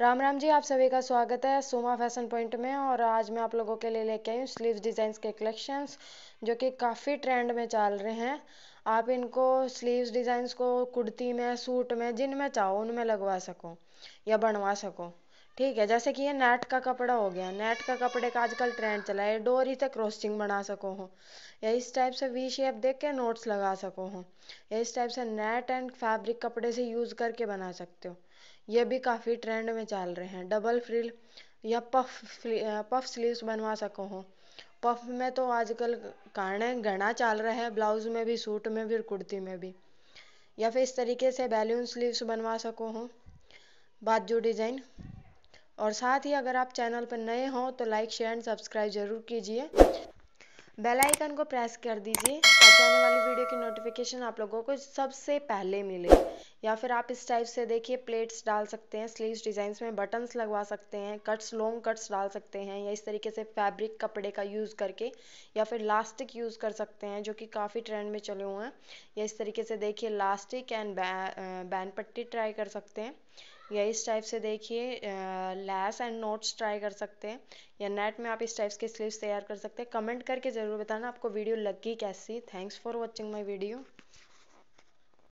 राम राम जी आप सभी का स्वागत है सोमा फैशन पॉइंट में और आज मैं आप लोगों के लिए लेके आई हूँ स्लीव डिज़ाइंस के कलेक्शंस जो कि काफ़ी ट्रेंड में चल रहे हैं आप इनको स्लीव्स डिज़ाइंस को कुर्ती में सूट में जिन में चाहो उनमें लगवा सको या बनवा सको ठीक है जैसे कि ये नेट का कपड़ा हो गया नेट का कपड़े का आजकल ट्रेंड चला है डोरी से क्रॉसिंग बना सको हो या इस टाइप से वी शेप देख के नोट्स लगा सको हो या इस टाइप से नेट एंड फैब्रिक कपड़े से यूज़ करके बना सकते हो ये भी काफ़ी ट्रेंड में चल रहे हैं डबल फ्रिल या पफ पफ स्लीव्स बनवा सको हो पफ में तो आजकल कारण घना चल रहा है ब्लाउज में भी सूट में भी और कुर्ती में भी या फिर इस तरीके से बैलून स्लीव्स बनवा सको हो बाजू डिजाइन और साथ ही अगर आप चैनल पर नए हों तो लाइक शेयर एंड सब्सक्राइब जरूर कीजिए बेल आइकन को प्रेस कर दीजिए ताकि आने वाली वीडियो की नोटिफिकेशन आप लोगों को सबसे पहले मिले या फिर आप इस टाइप से देखिए प्लेट्स डाल सकते हैं स्लीव्स डिज़ाइन में बटन्स लगवा सकते हैं कट्स लॉन्ग कट्स डाल सकते हैं या इस तरीके से फैब्रिक कपड़े का यूज़ करके या फिर लास्टिक यूज़ कर सकते हैं जो कि काफ़ी ट्रेंड में चले हुए हैं या इस तरीके से देखिए लास्टिक एंड बैन पट्टी ट्राई कर सकते हैं या इस टाइप से देखिए लैस एंड नोट्स ट्राई कर सकते हैं या नेट में आप इस टाइप्स के स्लीव्स तैयार कर सकते हैं कमेंट करके ज़रूर बताना आपको वीडियो लगी कैसी thanks for watching my video